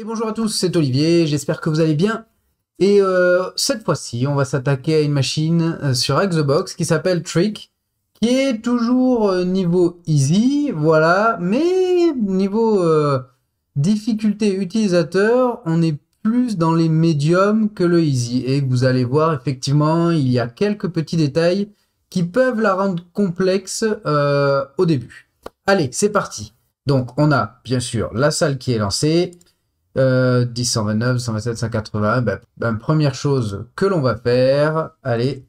Et bonjour à tous, c'est Olivier, j'espère que vous allez bien. Et euh, cette fois-ci, on va s'attaquer à une machine euh, sur Xbox qui s'appelle Trick, qui est toujours euh, niveau easy, voilà, mais niveau difficulté utilisateur, on est plus dans les médiums que le easy. Et vous allez voir, effectivement, il y a quelques petits détails qui peuvent la rendre complexe au début. Allez, c'est parti. Donc, on a bien sûr la salle qui est lancée, euh, 10, 127, 180... première chose que l'on va faire, allez,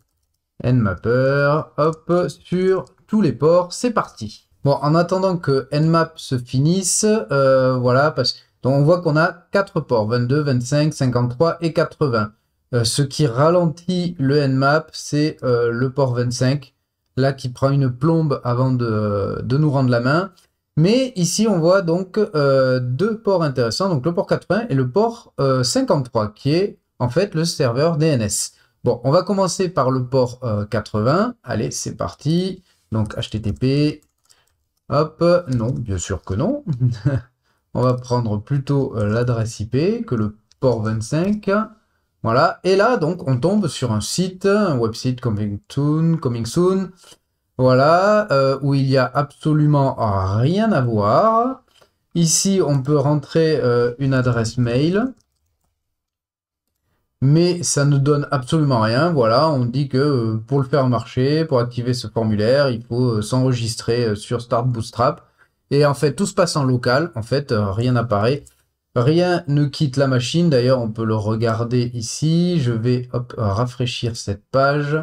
nmapper, hop, sur tous les ports, c'est parti. Bon, en attendant que nmap se finisse, euh, voilà, parce donc on voit qu'on a 4 ports, 22, 25, 53 et 80. Euh, ce qui ralentit le nmap, c'est euh, le port 25, là qui prend une plombe avant de, de nous rendre la main. Mais ici, on voit donc euh, deux ports intéressants, donc le port 80 et le port 53, euh, qui est en fait le serveur DNS. Bon, on va commencer par le port 80. Euh, Allez, c'est parti. Donc, HTTP. Hop, non, bien sûr que non. on va prendre plutôt l'adresse IP que le port 25. Voilà, et là, donc, on tombe sur un site, un website coming coming soon voilà, euh, où il n'y a absolument rien à voir. Ici, on peut rentrer euh, une adresse mail. Mais ça ne donne absolument rien. Voilà, on dit que euh, pour le faire marcher, pour activer ce formulaire, il faut s'enregistrer sur Start Bootstrap. Et en fait, tout se passe en local. En fait, rien n'apparaît. Rien ne quitte la machine. D'ailleurs, on peut le regarder ici. Je vais rafraîchir cette page.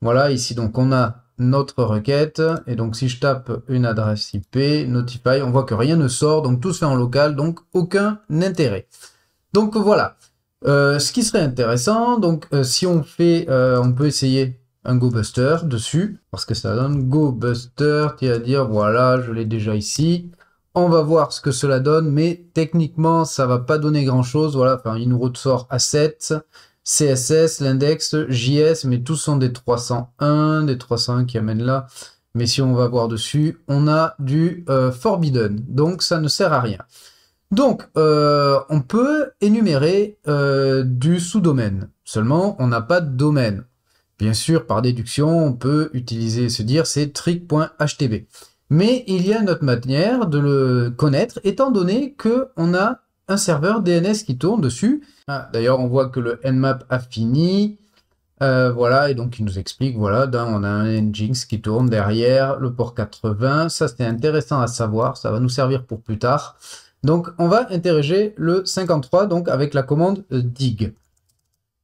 Voilà, ici, donc on a notre requête. Et donc si je tape une adresse IP, notify, on voit que rien ne sort, donc tout se fait en local, donc aucun intérêt. Donc voilà. Euh, ce qui serait intéressant, donc euh, si on fait, euh, on peut essayer un GoBuster dessus, parce que ça donne GoBuster, tu à dire voilà, je l'ai déjà ici. On va voir ce que cela donne, mais techniquement, ça va pas donner grand chose. Voilà, enfin, il nous ressort à 7. CSS, l'index, JS, mais tous sont des 301, des 301 qui amènent là. Mais si on va voir dessus, on a du euh, forbidden, donc ça ne sert à rien. Donc, euh, on peut énumérer euh, du sous-domaine. Seulement, on n'a pas de domaine. Bien sûr, par déduction, on peut utiliser, se dire, c'est trick.htb. Mais il y a une autre manière de le connaître, étant donné qu'on a un serveur DNS qui tourne dessus, ah, d'ailleurs, on voit que le Nmap a fini. Euh, voilà, et donc il nous explique, voilà, on a un Nginx qui tourne derrière, le port 80, ça c'était intéressant à savoir, ça va nous servir pour plus tard. Donc on va interroger le 53 donc avec la commande dig.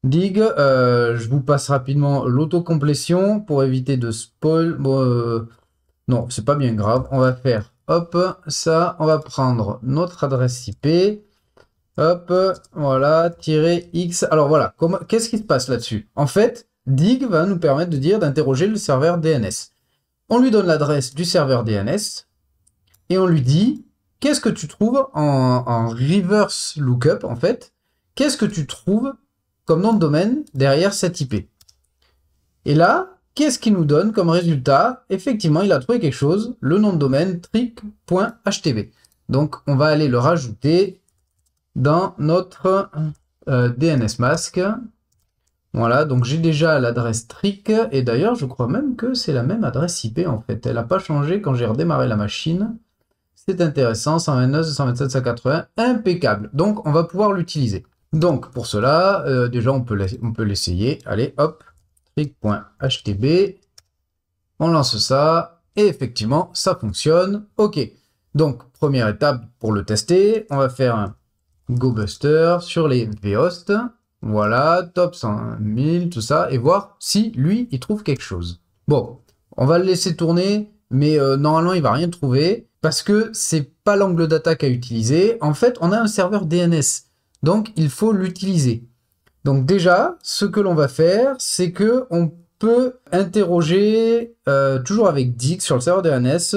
Dig, euh, je vous passe rapidement l'autocomplétion pour éviter de spoil. Bon, euh, non, c'est pas bien grave, on va faire, hop, ça, on va prendre notre adresse IP, Hop, voilà, tirer X. Alors voilà, qu'est-ce qui se passe là-dessus En fait, dig va nous permettre de dire d'interroger le serveur DNS. On lui donne l'adresse du serveur DNS et on lui dit qu'est-ce que tu trouves en, reverse lookup en fait Qu'est-ce que tu trouves comme nom de domaine derrière cette IP Et là, qu'est-ce qu'il nous donne comme résultat Effectivement, il a trouvé quelque chose, le nom de domaine trick.htv. Donc on va aller le rajouter dans notre euh, DNS masque. Voilà, donc j'ai déjà l'adresse trick, et d'ailleurs je crois même que c'est la même adresse IP en fait. Elle n'a pas changé quand j'ai redémarré la machine. C'est intéressant, 129, 127, 180, impeccable. Donc on va pouvoir l'utiliser. Donc pour cela, euh, déjà on peut l'essayer. Allez, hop, trick.htb, on lance ça, et effectivement ça fonctionne. Ok, donc première étape pour le tester, on va faire un GoBuster sur les VHost. Voilà, top 100 000, tout ça, et voir si lui, il trouve quelque chose. Bon, on va le laisser tourner, mais euh, normalement, il va rien trouver parce que c'est pas l'angle d'attaque à utiliser. En fait, on a un serveur DNS, donc il faut l'utiliser. Donc déjà, ce que l'on va faire, c'est que on peut interroger euh, toujours avec Dix sur le serveur DNS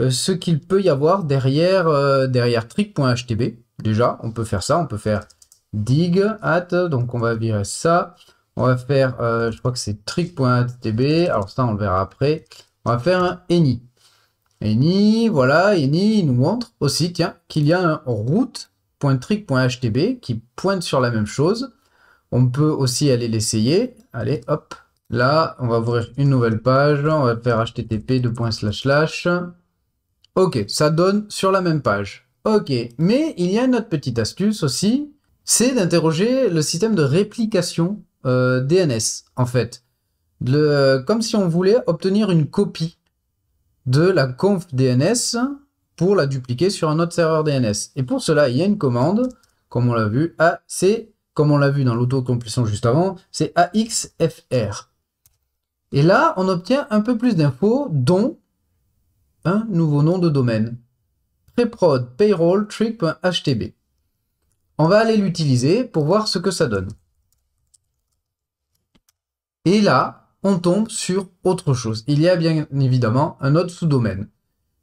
euh, ce qu'il peut y avoir derrière derrière trick.htb. Déjà, on peut faire ça. On peut faire dig at. Donc, on va virer ça. On va faire, euh, je crois que c'est trick.htb, Alors, ça, on le verra après. On va faire un any. Any, voilà, any, il nous montre aussi, tiens, qu'il y a un route.trick.htb qui pointe sur la même chose. On peut aussi aller l'essayer. Allez, hop. Là, on va ouvrir une nouvelle page. On va faire http://. Ok, ça donne sur la même page. Ok, mais il y a une autre petite astuce aussi, c'est d'interroger le système de réplication euh, DNS, en fait. comme si on voulait obtenir une copie de la conf DNS pour la dupliquer sur un autre serveur DNS. Et pour cela, il y a une commande, comme on l'a vu, AC, comme on l'a vu dans l'autocomplétion juste avant, c'est AXFR. Et là, on obtient un peu plus d'infos, dont un nouveau nom de domaine preprod payroll trick.htb. On va aller l'utiliser pour voir ce que ça donne. Et là, on tombe sur autre chose. Il y a bien évidemment un autre sous-domaine.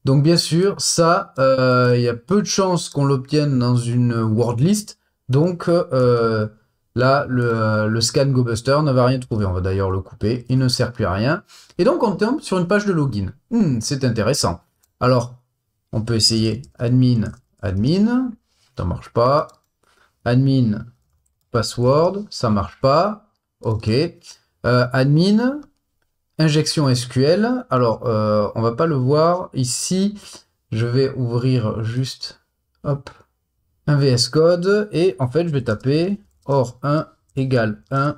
Donc bien sûr, ça, euh, il y a peu de chances qu'on l'obtienne dans une word list. Donc euh, là, le, scan GoBuster ne va rien trouver. On va d'ailleurs le couper. Il ne sert plus à rien. Et donc on tombe sur une page de login. Hmm, c'est intéressant. Alors, on peut essayer admin, admin, ça marche pas. Admin, password, ça marche pas. Ok. Euh, admin, injection SQL. Alors, euh, on va pas le voir ici. Je vais ouvrir juste, un VS Code et en fait, je vais taper or 1 égale 1.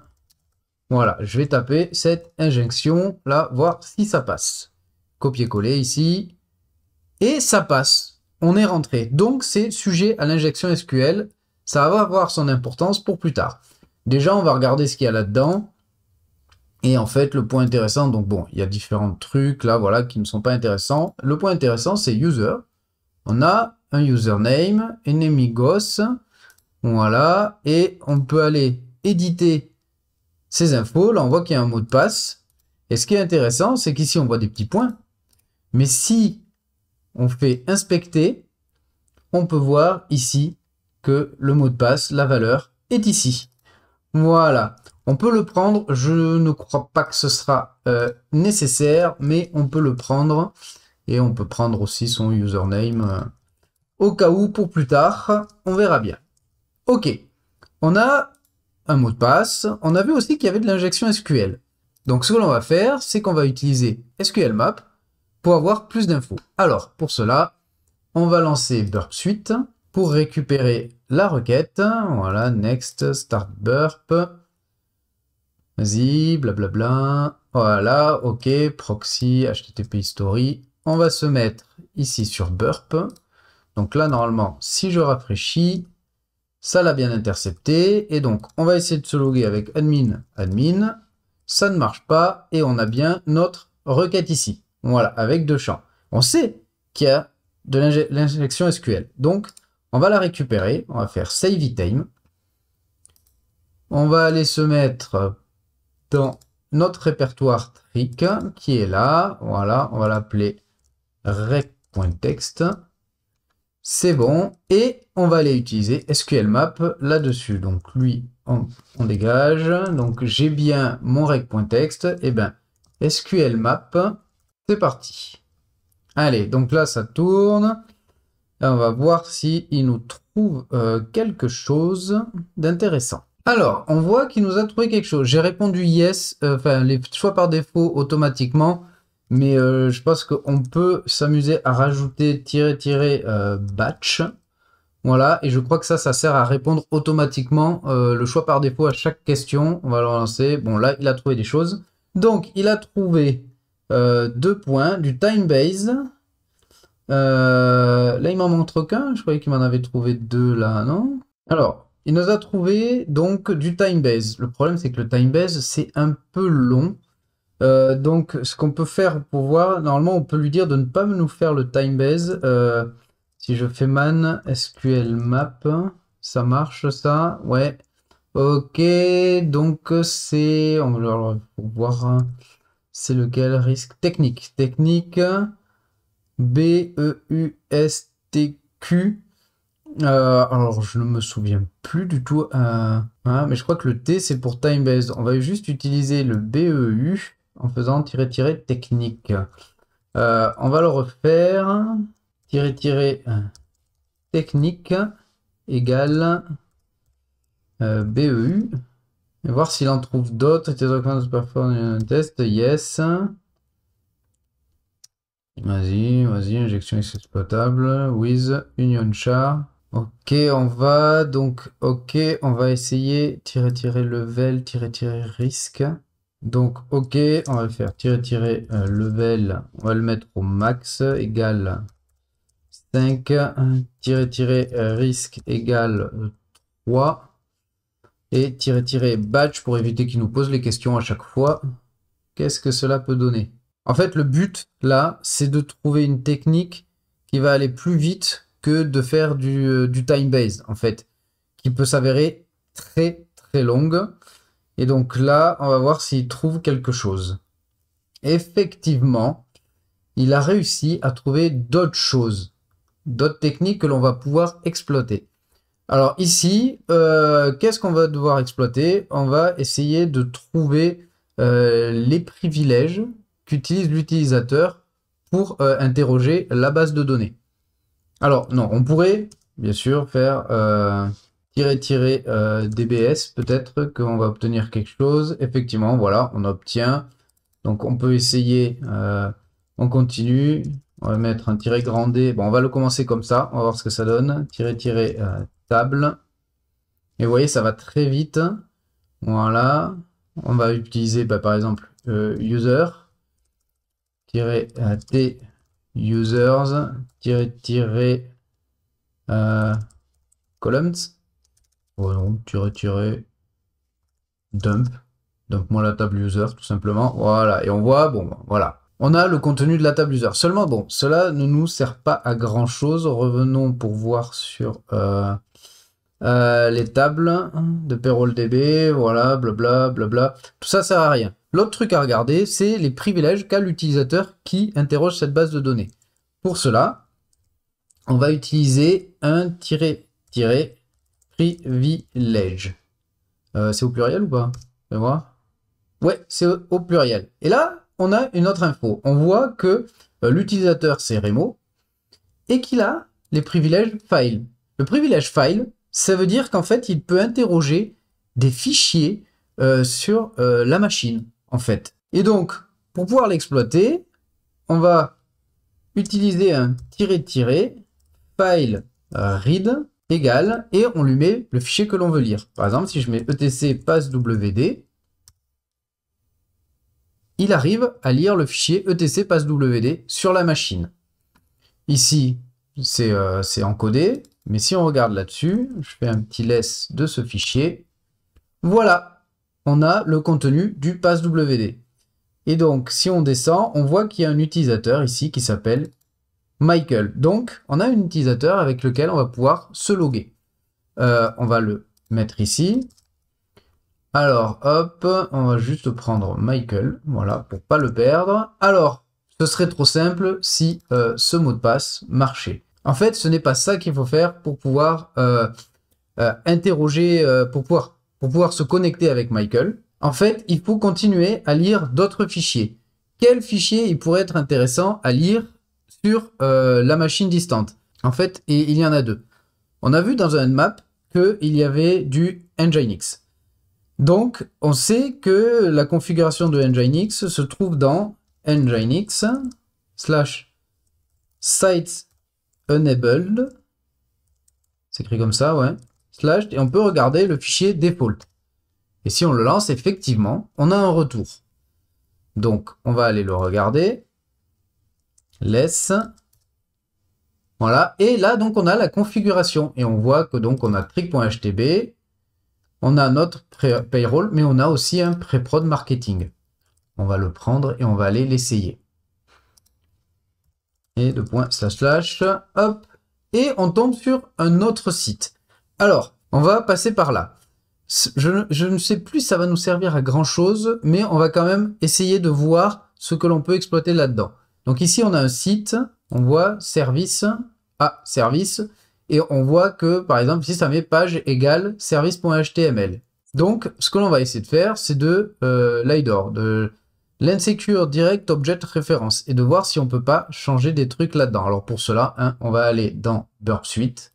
Voilà, je vais taper cette injection là, voir si ça passe. Copier-coller ici, et ça passe. On est rentré. Donc c'est sujet à l'injection SQL. Ça va avoir son importance pour plus tard. Déjà, on va regarder ce qu'il y a là-dedans. Et en fait, le point intéressant, donc bon, il y a différents trucs là, voilà, qui ne sont pas intéressants. Le point intéressant, c'est user. On a un username, ghost. voilà, et on peut aller éditer ces infos. Là, on voit qu'il y a un mot de passe. Et ce qui est intéressant, c'est qu'ici, on voit des petits points. Mais si on fait inspecter, on peut voir ici que le mot de passe, la valeur, est ici. Voilà, on peut le prendre, je ne crois pas que ce sera euh, nécessaire, mais on peut le prendre. Et on peut prendre aussi son username euh, au cas où pour plus tard, on verra bien. Ok, on a un mot de passe, on a vu aussi qu'il y avait de l'injection SQL. Donc ce que l'on va faire, c'est qu'on va utiliser SQL Map avoir plus d'infos. Alors, pour cela, on va lancer Burp Suite pour récupérer la requête. Voilà, next, start burp. Vas-y, blablabla. Voilà, ok, proxy, HTTP story. On va se mettre ici sur burp. Donc là, normalement, si je rafraîchis, ça l'a bien intercepté. Et donc, on va essayer de se loguer avec admin, admin. Ça ne marche pas et on a bien notre requête ici. Voilà, avec deux champs. On sait qu'il y a de l'injection SQL. Donc, on va la récupérer. On va faire save time. On va aller se mettre dans notre répertoire trick qui est là. Voilà, on va l'appeler rec.text. C'est bon. Et on va aller utiliser SQL Map là-dessus. Donc lui, on, dégage. Donc j'ai bien mon rec.text. Et eh bien, SQL Map c'est parti. Allez, donc là, ça tourne. on va voir s'il il nous trouve euh, quelque chose d'intéressant. Alors, on voit qu'il nous a trouvé quelque chose. J'ai répondu yes, euh, enfin les choix par défaut automatiquement, mais euh, je pense qu'on peut s'amuser à rajouter tirer tirer batch. Voilà, et je crois que ça, ça sert à répondre automatiquement le choix par défaut à chaque question. On va le relancer. Bon, là, il a trouvé des choses. Donc, il a trouvé euh, deux points, du time base. Euh, là, il m'en montre qu'un. Je croyais qu'il m'en avait trouvé deux là, non Alors, il nous a trouvé donc du time base. Le problème, c'est que le time base, c'est un peu long. Euh, donc, ce qu'on peut faire pour voir, normalement, on peut lui dire de ne pas nous faire le time base. si je fais man SQL map, ça marche ça Ouais. Ok, donc c'est. On va voir. Hein. C'est lequel risque technique Technique B-E-U-S-T-Q. E alors, je ne me souviens plus du tout. Euh, hein, mais je crois que le T, c'est pour time-based. On va juste utiliser le B-E-U en faisant tirer tirer technique. Euh, on va le refaire. Tirer tirer euh, technique égale e U voir s'il en trouve d'autres. Tes test. Yes. Vas-y, vas-y, injection exploitable. With Union Char. Ok, on va donc, ok, on va essayer tirer tirer level, tirer tirer risque. Donc, ok, on va faire tirer tirer euh, level, on va le mettre au max, égal 5, tirer tirer euh, risque, égal 3 et tirer tirer batch pour éviter qu'il nous pose les questions à chaque fois. Qu'est-ce que cela peut donner En fait, le but là, c'est de trouver une technique qui va aller plus vite que de faire du euh, time base en fait, qui peut s'avérer très très longue. Et donc là, on va voir s'il trouve quelque chose. Effectivement, il a réussi à trouver d'autres choses, d'autres techniques que l'on va pouvoir exploiter. Alors ici, euh, qu'est-ce qu'on va devoir exploiter On va essayer de trouver euh, les privilèges qu'utilise l'utilisateur pour euh, interroger la base de données. Alors non, on pourrait bien sûr faire tirer tirer DBS, peut-être qu'on va obtenir quelque chose. Effectivement, voilà, on obtient. Donc on peut essayer, on continue, on va mettre un tiret grand D. Bon, on va le commencer comme ça. On va voir ce que ça donne table. Et vous voyez, ça va très vite. Voilà. On va utiliser bah, par exemple euh, user user euh, t users tirer euh, columns. Oh non, tirer tirer dump. Donc moi la table user tout simplement. Voilà. Et on voit, bon, bah, voilà. On a le contenu de la table user. Seulement, bon, cela ne nous sert pas à grand chose. Revenons pour voir sur euh, euh, les tables hein, de DB, voilà, blablabla, Tout ça, sert à rien. L'autre truc à regarder, c'est les privilèges qu'a l'utilisateur qui interroge cette base de données. Pour cela, on va utiliser un tiret, tiret, privilège. Euh, c'est au pluriel ou pas voir. Ben ouais, c'est au, pluriel. Et là, on a une autre info. On voit que euh, l'utilisateur, c'est Remo, et qu'il a les privilèges file. Le privilège file, ça veut dire qu'en fait, il peut interroger des fichiers euh, sur euh, la machine, en fait. Et donc, pour pouvoir l'exploiter, on va utiliser un tiret-tiret file euh, read égal et on lui met le fichier que l'on veut lire. Par exemple, si je mets etc passwd, il arrive à lire le fichier etc passwd sur la machine. Ici, c'est encodé. Mais si on regarde là-dessus, je fais un petit laisse de ce fichier. Voilà, on a le contenu du passwd. Et donc, si on descend, on voit qu'il y a un utilisateur ici qui s'appelle Michael. Donc, on a un utilisateur avec lequel on va pouvoir se loguer. Euh, on va le mettre ici. Alors, hop, on va juste prendre Michael, voilà, pour pas le perdre. Alors, ce serait trop simple si euh, ce mot de passe marchait. En fait, ce n'est pas ça qu'il faut faire pour pouvoir euh, euh, interroger, euh, pour, pouvoir, pour pouvoir se connecter avec Michael. En fait, il faut continuer à lire d'autres fichiers. Quels fichiers il pourrait être intéressant à lire sur la machine distante En fait, il y en a deux. On a vu dans un map qu'il y avait du Nginx. Donc, on sait que la configuration de Nginx se trouve dans Nginx slash sites enabled, c'est écrit comme ça, ouais, slash, et on peut regarder le fichier default. Et si on le lance, effectivement, on a un retour. Donc, on va aller le regarder. Laisse. Voilà. Et là, donc, on a la configuration. Et on voit que donc, on a trick.htb. On a notre payroll, mais on a aussi un pré-prod marketing. On va le prendre et on va aller l'essayer et de slash hop, et on tombe sur un autre site. Alors, on va passer par là. Je, ne sais plus si ça va nous servir à grand chose, mais on va quand même essayer de voir ce que l'on peut exploiter là-dedans. Donc ici, on a un site, on voit service, ah, service, et on voit que, par exemple, ici, ça met page égale service.html. Donc, ce que l'on va essayer de faire, c'est de euh, l'IDOR, de L'insecure direct object référence et de voir si on peut pas changer des trucs là-dedans. Alors pour cela, hein, on va aller dans Burp Suite.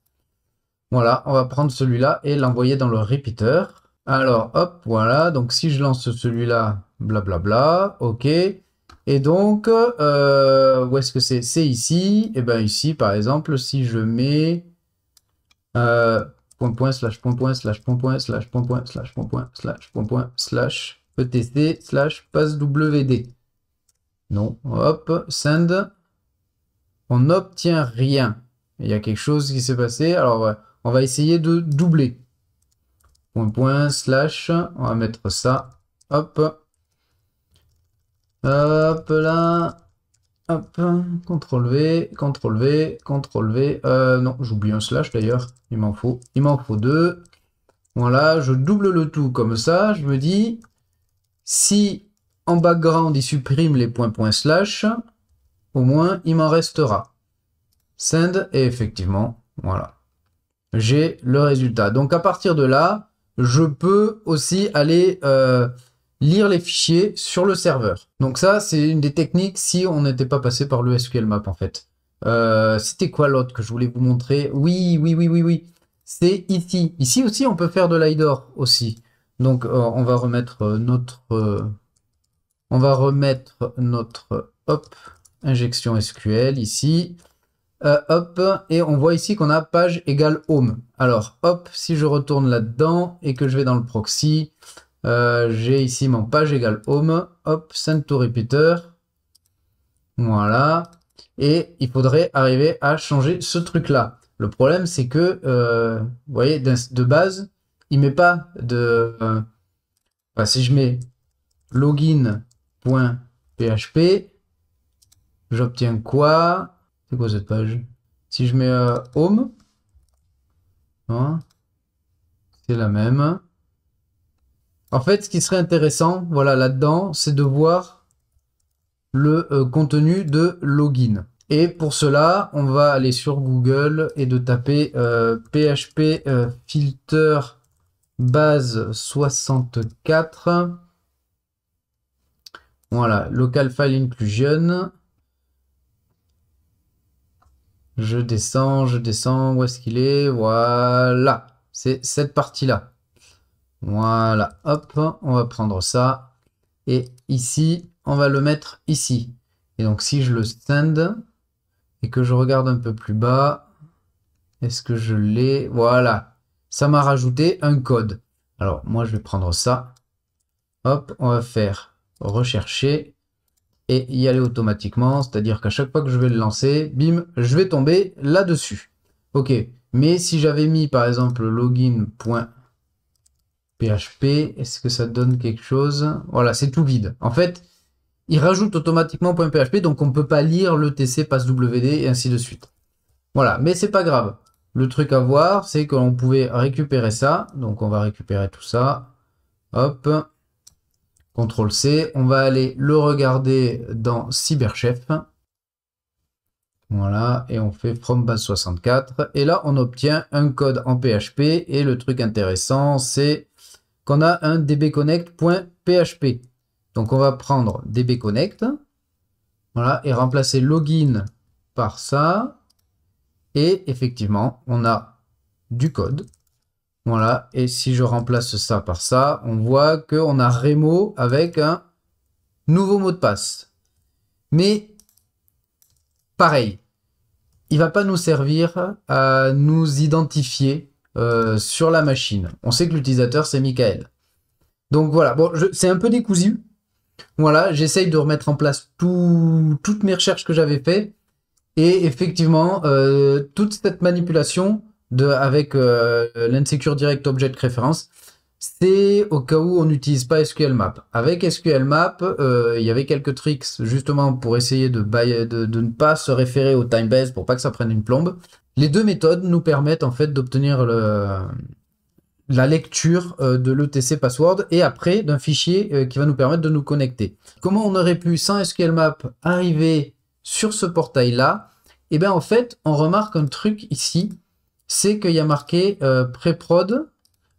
Voilà, on va prendre celui-là et l'envoyer dans le repeater. Alors hop, voilà, donc si je lance celui-là, blablabla, ok. Et donc, euh, où est-ce que c'est C'est ici. Et eh bien ici, par exemple, si je mets euh, point point slash point slash point slash point slash point slash point slash E tester slash passwd. Non, hop, send. On n'obtient rien. Il y a quelque chose qui s'est passé. Alors, on va essayer de doubler. Point, point, slash. On va mettre ça. Hop. Hop là. Hop. CTRL V, CTRL V, CTRL V. Euh, non, j'oublie un slash d'ailleurs. Il m'en faut. Il m'en faut deux. Voilà, je double le tout comme ça. Je me dis, si en background il supprime les points points slash, au moins il m'en restera. Send et effectivement, voilà. J'ai le résultat. Donc à partir de là, je peux aussi aller euh, lire les fichiers sur le serveur. Donc ça, c'est une des techniques si on n'était pas passé par le SQL Map en fait. Euh, c'était quoi l'autre que je voulais vous montrer Oui, oui, oui, oui, oui. C'est ici. Ici aussi, on peut faire de l'IDOR aussi. Donc, euh, euh, euh, on va remettre notre, on va remettre notre hop, injection SQL ici. hop, et on voit ici qu'on a page égale home. Alors, hop, si je retourne là-dedans et que je vais dans le proxy, j'ai ici mon page égale home, hop, send to repeater. Voilà. Et il faudrait arriver à changer ce truc-là. Le problème, c'est que, vous voyez, de base, il met pas de. si je mets login.php, j'obtiens quoi C'est quoi cette page Si je mets euh, home, hein, c'est la même. En fait, ce qui serait intéressant, voilà, là-dedans, c'est de voir le euh, contenu de login. Et pour cela, on va aller sur Google et de taper PHP euh, filter base 64. Voilà, local file inclusion. Je descends, je descends, où est-ce qu'il est, Voilà, c'est cette partie-là. Voilà, hop, on va prendre ça. Et ici, on va le mettre ici. Et donc si je le stand et que je regarde un peu plus bas, est-ce que je l'ai Voilà, ça m'a rajouté un code. Alors moi je vais prendre ça. Hop, on va faire rechercher et y aller automatiquement. C'est-à-dire qu'à chaque fois que je vais le lancer, bim, je vais tomber là-dessus. Ok, mais si j'avais mis par exemple login.php, est-ce que ça donne quelque chose Voilà, c'est tout vide. En fait, il rajoute automatiquement .php, donc on ne peut pas lire le tc passwd et ainsi de suite. Voilà, mais c'est pas grave. Le truc à voir, c'est qu'on pouvait récupérer ça. Donc on va récupérer tout ça. Hop. CTRL C. On va aller le regarder dans Cyberchef. Voilà, et on fait from base 64. Et là, on obtient un code en PHP. Et le truc intéressant, c'est qu'on a un dbconnect.php. Donc on va prendre dbconnect. Voilà, et remplacer login par ça. Et effectivement, on a du code. Voilà, et si je remplace ça par ça, on voit qu'on a Remo avec un nouveau mot de passe. Mais pareil, il ne va pas nous servir à nous identifier euh, sur la machine. On sait que l'utilisateur, c'est Michael. Donc voilà, bon, c'est un peu décousu. Voilà, j'essaye de remettre en place tout, toutes mes recherches que j'avais faites. Et effectivement, euh, toute cette manipulation de, avec euh, l'insecure direct object reference, c'est au cas où on n'utilise pas SQL Map. Avec SQL Map, euh, il y avait quelques tricks justement pour essayer de, de, ne pas se référer au time base pour pas que ça prenne une plombe. Les deux méthodes nous permettent en fait d'obtenir la lecture euh, de l'ETC password et après d'un fichier qui va nous permettre de nous connecter. Comment on aurait pu sans SQL Map arriver sur ce portail-là, eh bien en fait, on remarque un truc ici, c'est qu'il y a marqué euh, pré-prod.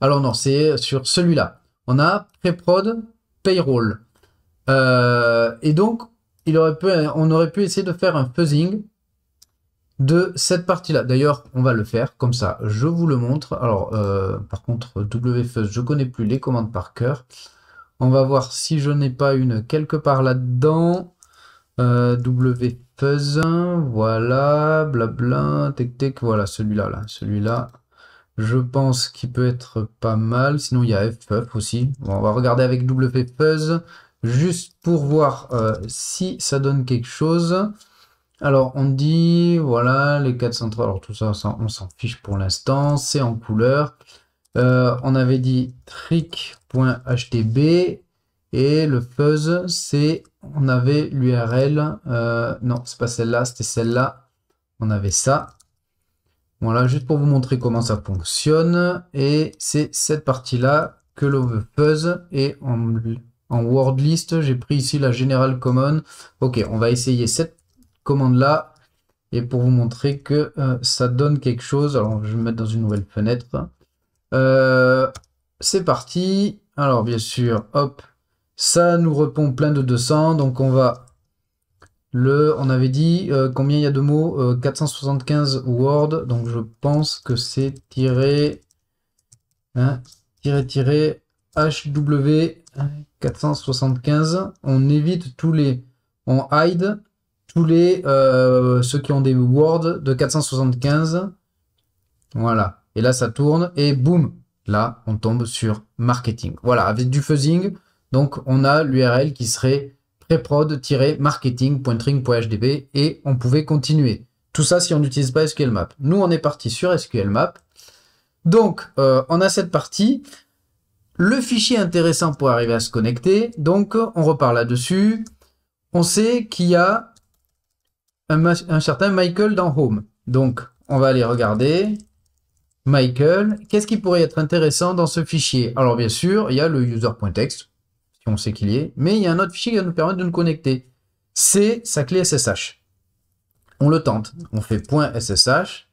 Alors non, c'est sur celui-là. On a pré-prod payroll. Euh, et donc, il aurait pu, on aurait pu essayer de faire un fuzzing de cette partie-là. D'ailleurs, on va le faire comme ça. Je vous le montre. Alors, euh, par contre, WFuzz, je connais plus les commandes par cœur. On va voir si je n'ai pas une quelque part là-dedans. Euh, w WFuzz, voilà, blabla, tech tech, voilà, celui-là, là, là celui là je pense qu'il peut être pas mal. Sinon, il y a FF aussi. on va regarder avec fuzz juste pour voir euh, si ça donne quelque chose. Alors, on dit, voilà, les 403, alors tout ça, on s'en fiche pour l'instant, c'est en couleur. Euh, on avait dit trick.htb et le fuzz, c'est on avait l'URL. Euh, non, c'est pas celle-là, c'était celle-là. On avait ça. Voilà, juste pour vous montrer comment ça fonctionne. Et c'est cette partie-là que l'on veut Et en, en word list, j'ai pris ici la General Common. Ok, on va essayer cette commande-là. Et pour vous montrer que euh, ça donne quelque chose. Alors, je vais me mettre dans une nouvelle fenêtre. Euh, c'est parti. Alors, bien sûr, hop, ça nous répond plein de 200, donc on va le, on avait dit euh, combien il y a de mots 475 euh, word donc je pense que c'est tiré, hein, tiré, tiré, HW 475. Hein, on évite tous les, on hide tous les, euh, ceux qui ont des words de 475. Voilà. Et là, ça tourne et boum, là, on tombe sur marketing. Voilà, avec du fuzzing, donc on a l'URL qui serait preprod marketingtringhdb et on pouvait continuer. Tout ça si on n'utilise pas SQL Map. Nous, on est parti sur SQL Map. Donc, euh, on a cette partie. Le fichier intéressant pour arriver à se connecter. Donc, on repart là-dessus. On sait qu'il y a un, un certain Michael dans Home. Donc, on va aller regarder. Michael, qu'est-ce qui pourrait être intéressant dans ce fichier Alors bien sûr, il y a le user.txt on sait qu'il y est, mais il y a un autre fichier qui va nous permettre de nous connecter. C'est sa clé SSH. On le tente. On fait .ssh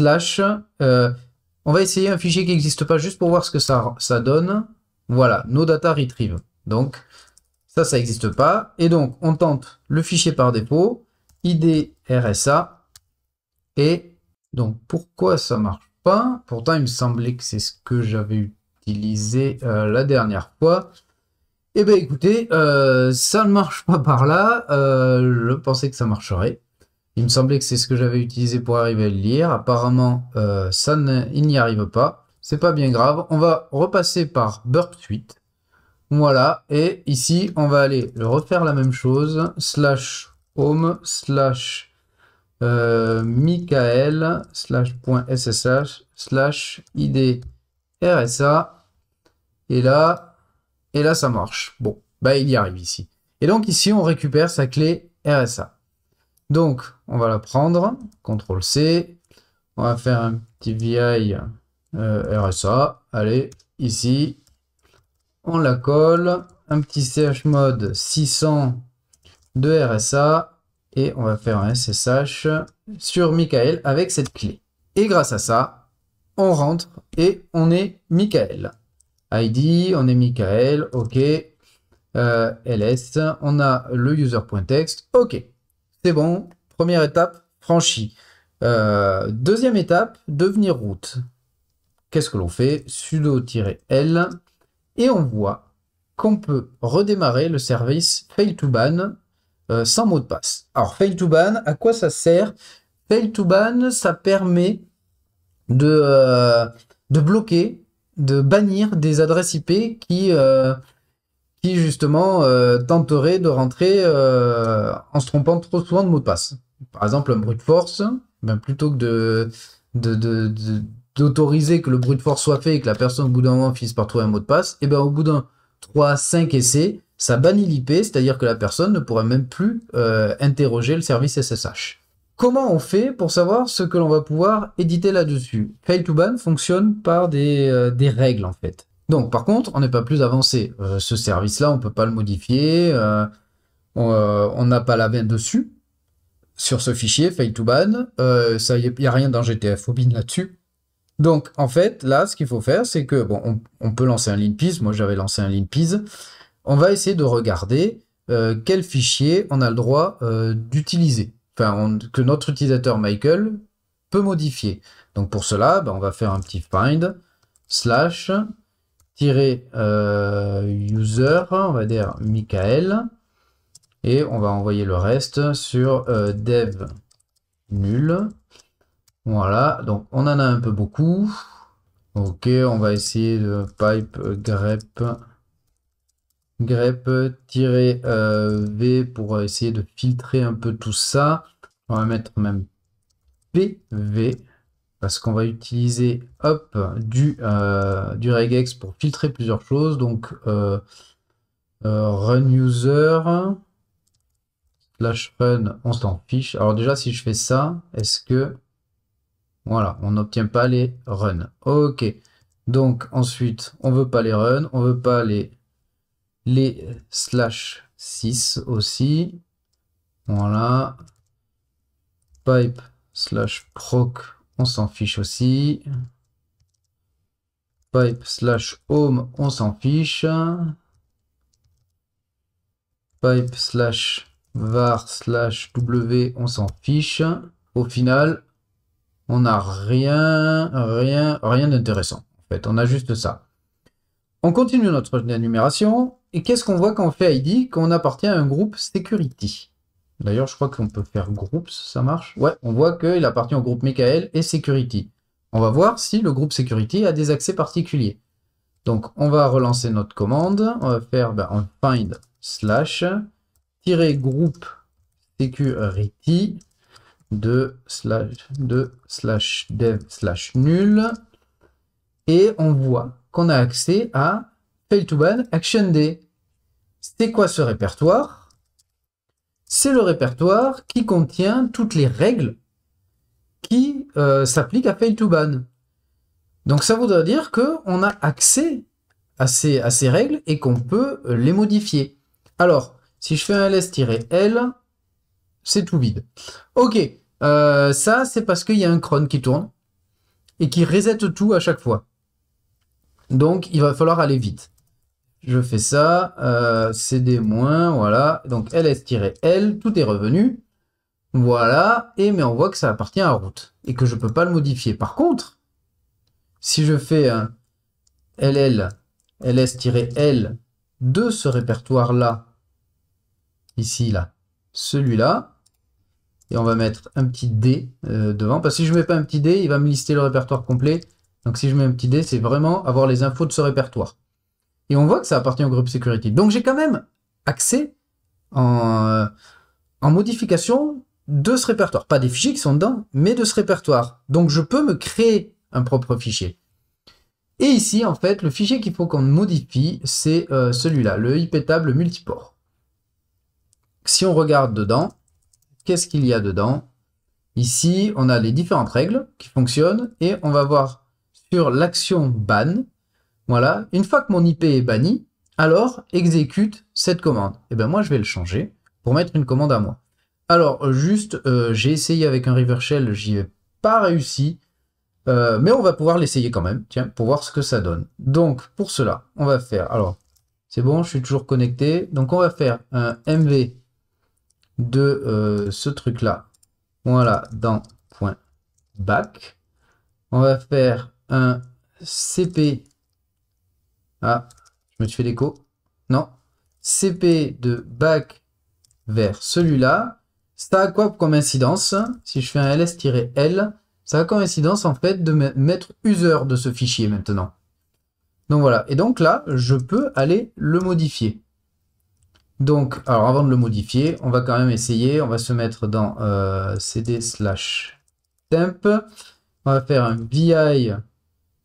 slash. Euh, on va essayer un fichier qui n'existe pas juste pour voir ce que ça, donne. Voilà, no data retrieve. Donc, ça, ça n'existe pas. Et donc, on tente le fichier par dépôt, ID RSA. Et donc, pourquoi ça marche pas Pourtant, il me semblait que c'est ce que j'avais utilisé euh, la dernière fois. Eh bien écoutez, euh, ça ne marche pas par là. Euh, je pensais que ça marcherait. Il me semblait que c'est ce que j'avais utilisé pour arriver à le lire. Apparemment, euh, ça il n'y arrive pas. C'est pas bien grave. On va repasser par Burp Suite. Voilà. Et ici, on va aller refaire la même chose. Slash home, slash euh, michael, slash ssh, slash id rsa. Et là, et là, ça marche. Bon, bah il y arrive ici. Et donc ici, on récupère sa clé RSA. Donc, on va la prendre. CTRL-C. On va faire un petit VI euh, RSA. Allez, ici. On la colle. Un petit mode 600 de RSA. Et on va faire un SSH sur Michael avec cette clé. Et grâce à ça, on rentre et on est Michael. ID, on est Michael, OK. Euh, LS, on a le user.txt, OK. C'est bon, première étape franchie. Euh, deuxième étape, devenir route. Qu'est-ce que l'on fait sudo-l et on voit qu'on peut redémarrer le service fail to ban euh, sans mot de passe. Alors fail to ban, à quoi ça sert Fail to ban, ça permet de, de bloquer de bannir des adresses IP qui, euh, qui justement euh, tenteraient de rentrer euh, en se trompant trop souvent de mot de passe. Par exemple, un brute force, ben, plutôt que de, d'autoriser que le brute force soit fait et que la personne au bout d'un moment finisse par trouver un mot de passe, et eh bien au bout d'un 3, 5 essais, ça bannit l'IP, c'est-à-dire que la personne ne pourra même plus interroger le service SSH comment on fait pour savoir ce que l'on va pouvoir éditer là-dessus Fail to ban fonctionne par des, euh, règles en fait. Donc par contre, on n'est pas plus avancé. Euh, ce service-là, on ne peut pas le modifier. Euh, on n'a pas la main dessus. Sur ce fichier, fail to ban, il n'y a, rien dans GTF Obin là-dessus. Donc en fait, là, ce qu'il faut faire, c'est que, bon, on, peut lancer un linpiz. Moi, j'avais lancé un linpiz. On va essayer de regarder quel fichier on a le droit d'utiliser que notre utilisateur Michael peut modifier. Donc pour cela, bah, on va faire un petit find slash tirer euh, user, on va dire Michael, et on va envoyer le reste sur euh, dev nul. Voilà, donc on en a un peu beaucoup. Ok, on va essayer de pipe euh, grep grep-v pour essayer de filtrer un peu tout ça. On va mettre même pv parce qu'on va utiliser du, euh, du regex pour filtrer plusieurs choses. Donc euh, euh, run user slash run, on s'en fiche. Alors déjà si je fais ça, est-ce que voilà, on n'obtient pas les runs. Ok. Donc ensuite, on veut pas les runs, on veut pas les les slash 6 aussi. Voilà. Pipe slash proc, on s'en fiche aussi. Pipe slash home, on s'en fiche. Pipe slash var slash w, on s'en fiche. Au final, on n'a rien, rien, rien d'intéressant. En fait, on a juste ça. On continue notre énumération. Et qu'est-ce qu'on voit quand on fait ID Qu'on appartient à un groupe security. D'ailleurs, je crois qu'on peut faire groups, ça marche. Ouais, on voit qu'il appartient au groupe Michael et security. On va voir si le groupe security a des accès particuliers. Donc, on va relancer notre commande. On va faire un ben, find slash tirer groupe security de slash, de slash dev slash nul. Et on voit qu'on a accès à Fail to Ban Action Day. C'est quoi ce répertoire C'est le répertoire qui contient toutes les règles qui euh, s'appliquent à Fail to Ban. Donc ça voudrait dire qu'on a accès à ces, règles et qu'on peut euh, les modifier. Alors, si je fais un ls-l, c'est tout vide. Ok, euh, ça c'est parce qu'il y a un cron qui tourne et qui reset tout à chaque fois. Donc, il va falloir aller vite. Je fais ça, euh, CD moins, voilà. Donc, ls-l, tout est revenu. Voilà, et mais on voit que ça appartient à route et que je ne peux pas le modifier. Par contre, si je fais un ll, ls-l de ce répertoire-là, ici, là, celui-là, et on va mettre un petit d euh, devant, parce que si je ne mets pas un petit d, il va me lister le répertoire complet donc si je mets un petit dé, c'est vraiment avoir les infos de ce répertoire. Et on voit que ça appartient au groupe security. Donc j'ai quand même accès euh, en, modification de ce répertoire. Pas des fichiers qui sont dedans, mais de ce répertoire. Donc je peux me créer un propre fichier. Et ici, en fait, le fichier qu'il faut qu'on modifie, c'est euh, celui-là, le IP table multiport. Si on regarde dedans, qu'est-ce qu'il y a dedans Ici, on a les différentes règles qui fonctionnent et on va voir l'action ban. Voilà, une fois que mon IP est banni, alors exécute cette commande. Et eh ben moi je vais le changer pour mettre une commande à moi. Alors juste, euh, j'ai essayé avec un River Shell, j'y ai pas réussi, euh, mais on va pouvoir l'essayer quand même, tiens, pour voir ce que ça donne. Donc pour cela, on va faire, alors c'est bon, je suis toujours connecté, donc on va faire un MV de euh, ce truc là, voilà, dans point .back, on va faire un CP. Ah, je me suis fait l'écho. Non. CP de bac vers celui-là. Ça a quoi comme incidence Si je fais un ls-l, ça a comme en fait de mettre user de ce fichier maintenant. Donc voilà. Et donc là, je peux aller le modifier. Donc, alors avant de le modifier, on va quand même essayer. On va se mettre dans euh, cd slash temp. On va faire un vi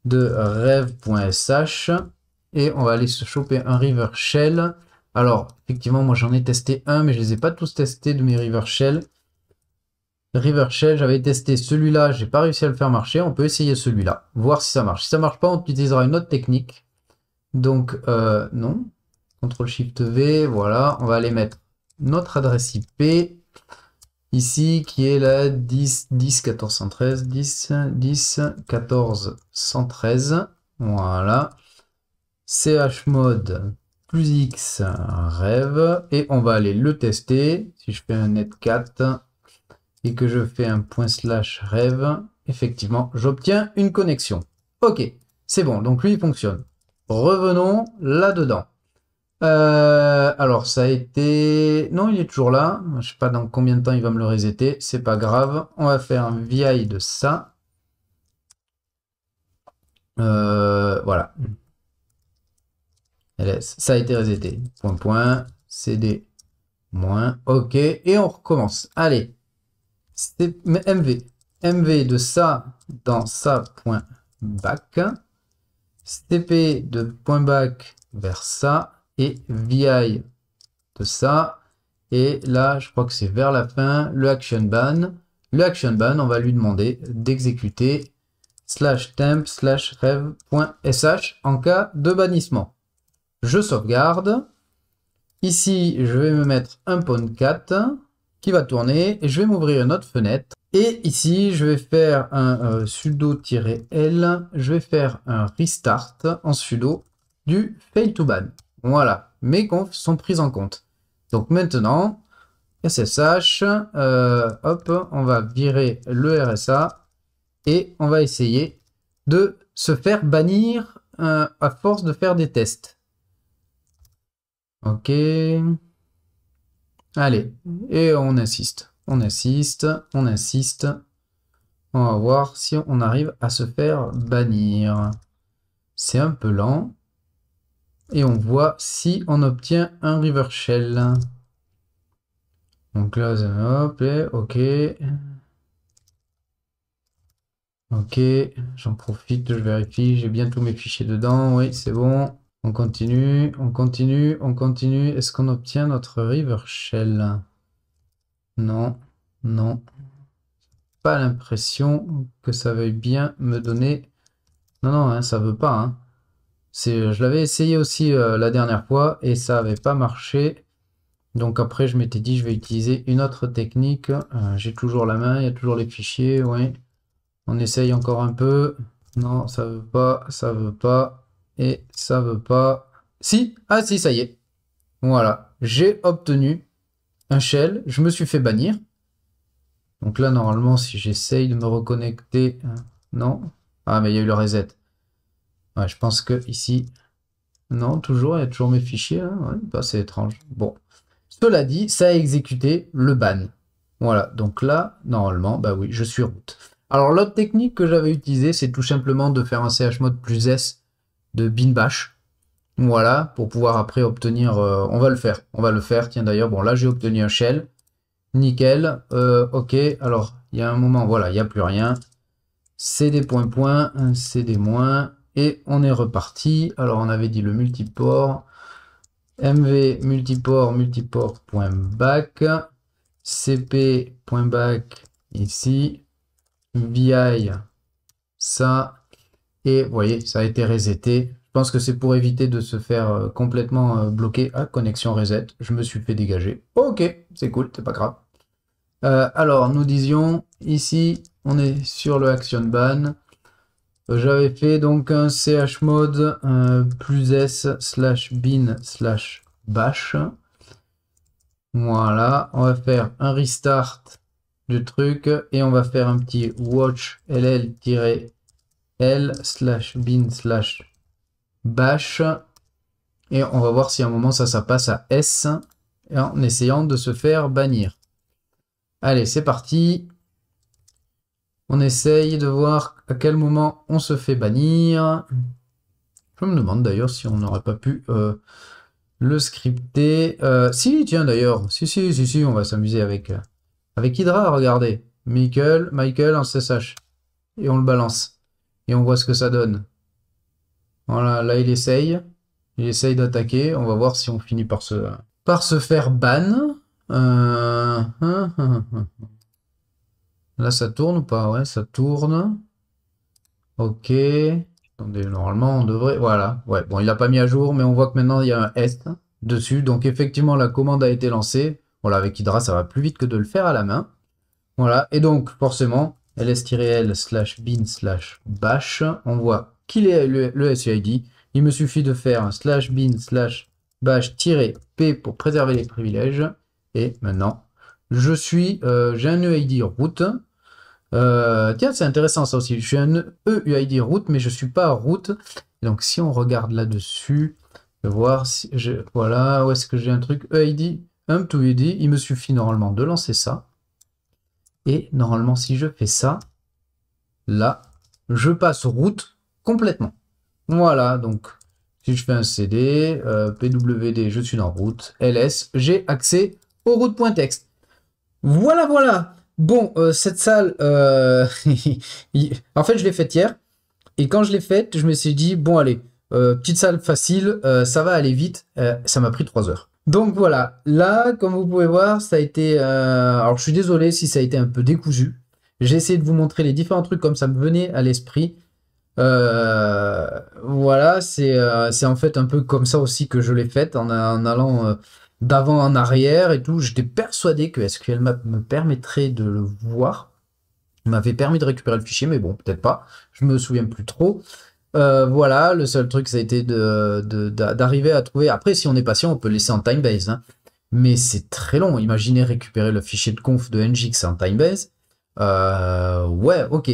de rêve.sh et on va aller se choper un River Shell. Alors, effectivement, moi j'en ai testé un, mais je les ai pas tous testés de mes River Shell. River Shell, j'avais testé celui-là, j'ai pas réussi à le faire marcher. On peut essayer celui-là, voir si ça marche. Si ça marche pas, on utilisera une autre technique. Donc, euh, non. CTRL-SHIFT-V, voilà. On va aller mettre notre adresse IP ici qui est la 10, 10, 14, 113, 10, 10, 14, 113. Voilà. CH mode plus X rêve. Et on va aller le tester. Si je fais un netcat et que je fais un point slash rêve, effectivement, j'obtiens une connexion. Ok, c'est bon. Donc lui, il fonctionne. Revenons là-dedans. Euh, alors, ça a été... Non, il est toujours là. Je ne sais pas dans combien de temps il va me le resetter. C'est pas grave. On va faire un VI de ça. Euh, voilà. Ça a été reseté. Point, point. CD. Moins. OK. Et on recommence. Allez. MV. MV de ça dans ça. Point back. CP de point back vers ça et VI de ça. Et là, je crois que c'est vers la fin, le action ban. Le action ban, on va lui demander d'exécuter slash temp slash rev.sh en cas de bannissement. Je sauvegarde. Ici, je vais me mettre un pawn 4 qui va tourner et je vais m'ouvrir une autre fenêtre. Et ici, je vais faire un euh, sudo-l, je vais faire un restart en sudo du fail to ban. Voilà, mes confs sont prises en compte. Donc maintenant, SSH, euh, hop, on va virer le RSA et on va essayer de se faire bannir euh, à force de faire des tests. Ok. Allez, mhm. et on insiste, on insiste, on insiste. On va voir si on arrive à se faire bannir. C'est un peu lent et on voit si on obtient un river shell. Donc là, hop, ok. Ok, j'en profite, je vérifie, j'ai bien tous mes fichiers dedans, oui, c'est bon. On continue, on continue, on continue. Est-ce qu'on obtient notre river shell Non, non. Pas l'impression que ça veuille bien me donner... Non, non, hein, ça veut pas, hein. Euh, je l'avais essayé aussi euh, la dernière fois et ça n'avait pas marché. Donc après, je m'étais dit, je vais utiliser une autre technique. Euh, j'ai toujours la main, il y a toujours les fichiers. Oui. On essaye encore un peu. Non, ça veut pas, ça veut pas. Et ça veut pas. Si Ah si, ça y est. Voilà. J'ai obtenu un shell. Je me suis fait bannir. Donc là, normalement, si j'essaye de me reconnecter... Hein, non. Ah, mais il y a eu le reset je pense que ici... Non, toujours, il y a toujours mes fichiers. Hein, bah, c'est étrange. Bon. Cela dit, ça a exécuté le ban. Voilà, donc là, normalement, bah oui, je suis route. Alors l'autre technique que j'avais utilisée, c'est tout simplement de faire un chmod plus s de bin bash. Voilà, pour pouvoir après obtenir... Euh, on va le faire, on va le faire. Tiens d'ailleurs, bon là j'ai obtenu un shell. Nickel. Euh, ok, alors il y a un moment, voilà, il n'y a plus rien. Cd point point, moins. Et on est reparti. Alors on avait dit le multiport. MV multiport multiport.back. CP.back ici. VI ça. Et vous voyez, ça a été reseté. Je pense que c'est pour éviter de se faire euh, complètement euh, bloquer. à connexion reset. Je me suis fait dégager. Ok, c'est cool, c'est pas grave. Euh, alors, nous disions, ici, on est sur le action ban. J'avais fait donc un chmod mode plus s slash bin slash bash. Voilà, on va faire un restart du truc et on va faire un petit watch ll-l slash bin slash bash. Et on va voir si à un moment ça, ça passe à s en essayant de se faire bannir. Allez, c'est parti. On essaye de voir à quel moment on se fait bannir. Je me demande d'ailleurs si on n'aurait pas pu euh, le scripter. Euh, si, tiens d'ailleurs, si, si, si, si, on va s'amuser avec, euh, avec Hydra, regardez. Michael, Michael en CSH. Et on le balance. Et on voit ce que ça donne. Voilà, là il essaye. Il essaye d'attaquer. On va voir si on finit par se, par se faire ban. Hein, hein, hein, là ça tourne ou pas Ouais, ça tourne. Ok. normalement, on devrait. Voilà. Ouais, bon, il n'a pas mis à jour, mais on voit que maintenant, il y a un S dessus. Donc, effectivement, la commande a été lancée. Voilà, avec Hydra, ça va plus vite que de le faire à la main. Voilà. Et donc, forcément, ls-l slash bin slash bash, on voit qu'il est le, SID. Il me suffit de faire un slash bin slash bash-p pour préserver les privilèges. Et maintenant, je suis, euh, j'ai un EID route euh, tiens, c'est intéressant ça aussi. je suis un EUID route mais je suis pas route Donc si on regarde là-dessus, je voir si voilà, où est-ce que j'ai un truc EID, hump to e ID. Il me suffit normalement de lancer ça. Et normalement, si je fais ça, là, je passe route complètement. Voilà, donc si je fais un CD, euh, PWD, je suis dans route, LS, j'ai accès au route.txt. Voilà, voilà Bon, euh, cette salle, euh, en fait, je l'ai faite hier. Et quand je l'ai faite, je me suis dit, bon, allez, euh, petite salle facile, ça va aller vite. ça m'a pris trois heures. Donc voilà, là, comme vous pouvez voir, ça a été... alors, je suis désolé si ça a été un peu décousu. J'ai essayé de vous montrer les différents trucs comme ça me venait à l'esprit. voilà, c'est en fait un peu comme ça aussi que je l'ai faite, en, allant d'avant en arrière et tout. J'étais persuadé que SQL Map me permettrait de le voir. M'avait permis de récupérer le fichier, mais bon, peut-être pas. Je me souviens plus trop. Euh, voilà, le seul truc, ça a été d'arriver de, d'arriver à trouver. Après, si on est patient, on peut laisser en time base. Hein. Mais c'est très long. Imaginez récupérer le fichier de conf de NGX en timebase. base. Euh, ouais, ok.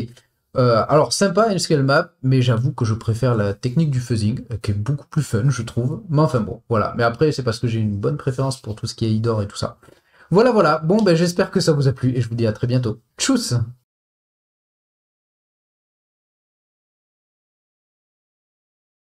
Euh, alors sympa scale Map, mais j'avoue que je préfère la technique du fuzzing, euh, qui est beaucoup plus fun, je trouve. Mais enfin bon, voilà. Mais après, c'est parce que j'ai une bonne préférence pour tout ce qui est IDOR et tout ça. Voilà, voilà. Bon, ben j'espère que ça vous a plu et je vous dis à très bientôt. Tchuss